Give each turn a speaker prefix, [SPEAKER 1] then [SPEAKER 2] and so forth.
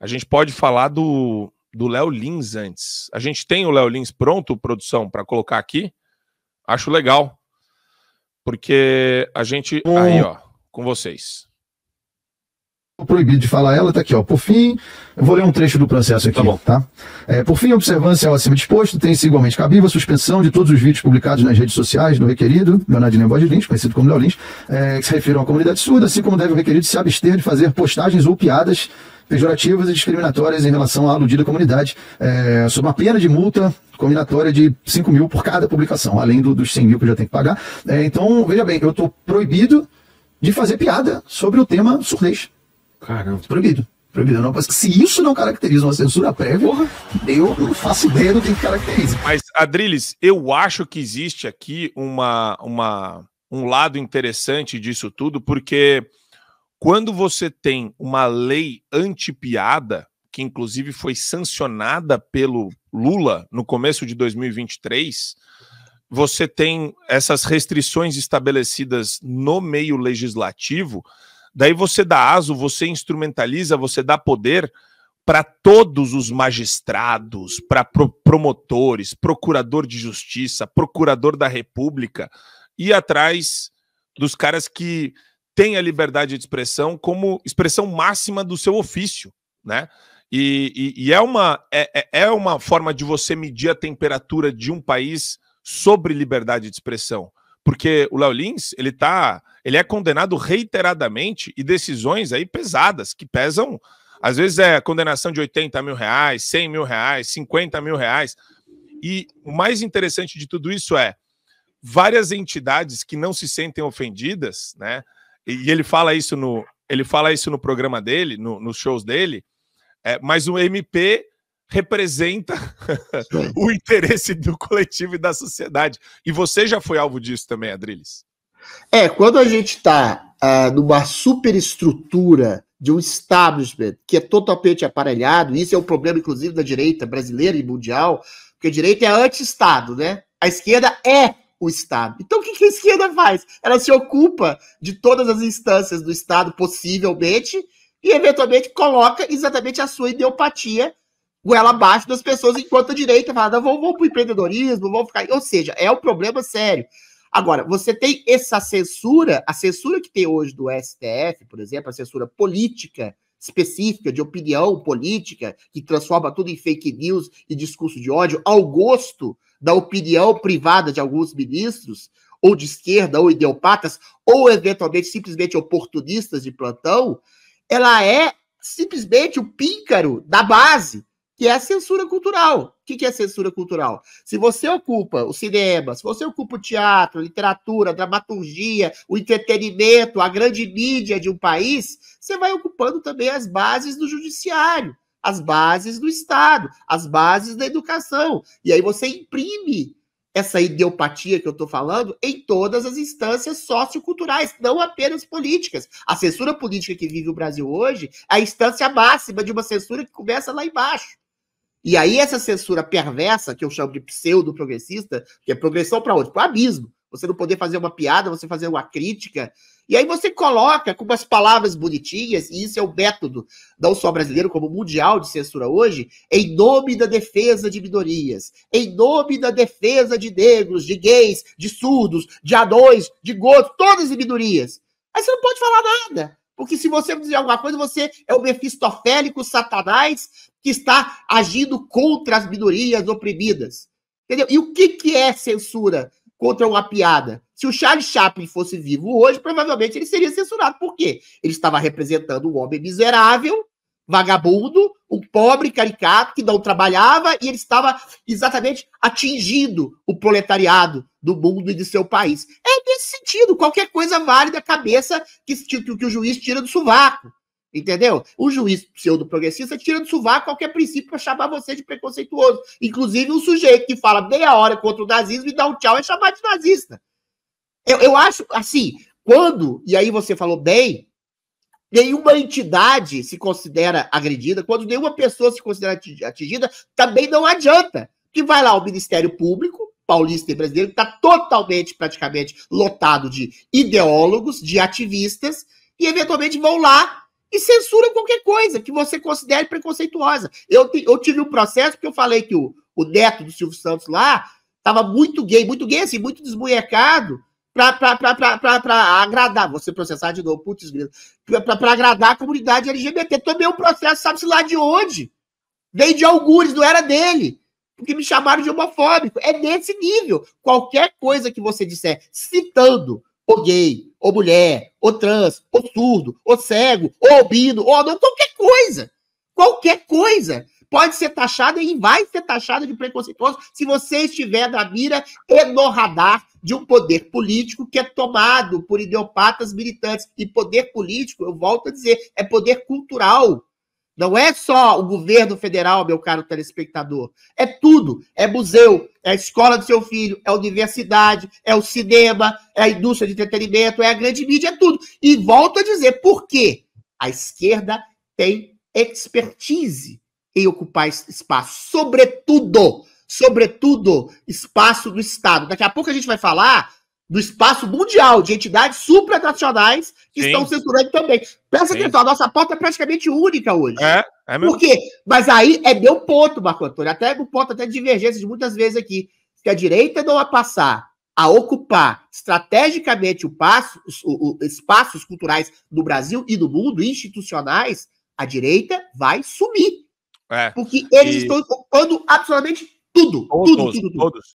[SPEAKER 1] A gente pode falar do Léo Lins antes. A gente tem o Léo Lins pronto, produção, para colocar aqui? Acho legal. Porque a gente. Aí, ó, com vocês
[SPEAKER 2] proibido de falar ela, está aqui, ó. Por fim, eu vou ler um trecho do processo aqui, tá? Bom. tá? É, por fim, a observância ao acima disposto tem-se igualmente cabível a suspensão de todos os vídeos publicados nas redes sociais do requerido, Leonardo de de Lins, conhecido como Léo Lins, é, que se refiram à comunidade surda, assim como deve o requerido se abster de fazer postagens ou piadas pejorativas e discriminatórias em relação à aludida comunidade, é, sob uma pena de multa combinatória de 5 mil por cada publicação, além do, dos 100 mil que já tem que pagar. É, então, veja bem, eu estou proibido de fazer piada sobre o tema surdez. Caramba. Proibido. Proibido. Não, se isso não caracteriza uma censura prévia, Porra. eu não faço ideia do que caracteriza.
[SPEAKER 1] Mas, Adriles, eu acho que existe aqui uma, uma, um lado interessante disso tudo, porque quando você tem uma lei anti-piada, que inclusive foi sancionada pelo Lula no começo de 2023, você tem essas restrições estabelecidas no meio legislativo Daí você dá aso, você instrumentaliza, você dá poder para todos os magistrados, para pro promotores, procurador de justiça, procurador da República, e atrás dos caras que têm a liberdade de expressão como expressão máxima do seu ofício, né? E, e, e é, uma, é, é, é uma forma de você medir a temperatura de um país sobre liberdade de expressão porque o Léo Lins, ele tá, ele é condenado reiteradamente e decisões aí pesadas, que pesam, às vezes é condenação de 80 mil reais, 100 mil reais, 50 mil reais. E o mais interessante de tudo isso é várias entidades que não se sentem ofendidas, né? E ele fala isso no, ele fala isso no programa dele, no, nos shows dele, é, mas o MP representa o interesse do coletivo e da sociedade. E você já foi alvo disso também, Adriles? É, quando a gente
[SPEAKER 2] está ah, numa superestrutura de um establishment que é totalmente aparelhado, isso é um problema, inclusive, da direita brasileira e mundial, porque a direita é anti-Estado, né? A esquerda é o Estado. Então, o que a esquerda faz? Ela se ocupa de todas as instâncias do Estado, possivelmente, e eventualmente coloca exatamente a sua ideopatia goela abaixo das pessoas, enquanto a direita fala, vamos, vamos para o empreendedorismo, vamos ficar. Ou seja, é um problema sério. Agora, você tem essa censura, a censura que tem hoje do STF, por exemplo, a censura política específica, de opinião política, que transforma tudo em fake news e discurso de ódio, ao gosto da opinião privada de alguns ministros, ou de esquerda, ou ideopatas, ou eventualmente simplesmente oportunistas de plantão, ela é simplesmente o píncaro da base que é a censura cultural. O que é censura cultural? Se você ocupa o cinema, se você ocupa o teatro, a literatura, a dramaturgia, o entretenimento, a grande mídia de um país, você vai ocupando também as bases do judiciário, as bases do Estado, as bases da educação. E aí você imprime essa ideopatia que eu estou falando em todas as instâncias socioculturais, não apenas políticas. A censura política que vive o Brasil hoje é a instância máxima de uma censura que começa lá embaixo. E aí essa censura perversa, que eu chamo de pseudo-progressista, que é progressão para onde? Para o abismo. Você não poder fazer uma piada, você fazer uma crítica. E aí você coloca com umas palavras bonitinhas, e isso é o método, não só brasileiro, como mundial de censura hoje, em nome da defesa de minorias, em nome da defesa de negros, de gays, de surdos, de anões, de gotos, todas as minorias. Aí você não pode falar nada. Porque se você dizer alguma coisa, você é o mefistofélico satanás que está agindo contra as minorias oprimidas. Entendeu? E o que, que é censura contra uma piada? Se o Charles Chaplin fosse vivo hoje, provavelmente ele seria censurado. Por quê? Ele estava representando um homem miserável, vagabundo, um pobre caricato que não trabalhava e ele estava exatamente atingindo o proletariado do mundo e de seu país. É nesse sentido, qualquer coisa vale da cabeça que, que, que o juiz tira do sovaco. Entendeu? O juiz pseudo-progressista tira do sovaco qualquer princípio para chamar você de preconceituoso. Inclusive, um sujeito que fala meia hora contra o nazismo e dá um tchau é chamado de nazista. Eu, eu acho, assim, quando, e aí você falou bem, Nenhuma entidade se considera agredida, quando nenhuma pessoa se considera atingida, também não adianta. Que vai lá o Ministério Público, paulista e brasileiro, que está totalmente, praticamente lotado de ideólogos, de ativistas, e eventualmente vão lá e censuram qualquer coisa que você considere preconceituosa. Eu, eu tive um processo que eu falei que o, o neto do Silvio Santos lá estava muito gay, muito gay, assim, muito desbunhecado, para agradar, você processar de novo, putz, para agradar a comunidade LGBT. Tomei um processo, sabe-se lá de onde? Veio de algures, não era dele. Porque me chamaram de homofóbico. É nesse nível. Qualquer coisa que você disser citando ou gay, ou mulher, ou trans, ou surdo, ou cego, ou albino, ou não, qualquer coisa. Qualquer coisa pode ser taxado e vai ser taxado de preconceituoso se você estiver na mira e no radar de um poder político que é tomado por ideopatas militantes. E poder político, eu volto a dizer, é poder cultural. Não é só o governo federal, meu caro telespectador. É tudo. É museu, é a escola do seu filho, é a universidade, é o cinema, é a indústria de entretenimento, é a grande mídia, é tudo. E volto a dizer, por quê? A esquerda tem expertise em ocupar espaço, sobretudo, sobretudo espaço do Estado. Daqui a pouco a gente vai falar do espaço mundial de entidades supranacionais que Sim. estão censurando também. Presta Sim. atenção, a nossa porta é praticamente única hoje. É, é mesmo. Por quê? Mas aí é meu ponto, Marco Antônio, até o ponto até de divergência de muitas vezes aqui, que a direita não vai passar a ocupar estrategicamente o passo, os espaços culturais do Brasil e do mundo, institucionais, a direita vai sumir. É. Porque eles e... estão ocupando absolutamente tudo. Todos, tudo, tudo, tudo. Todos,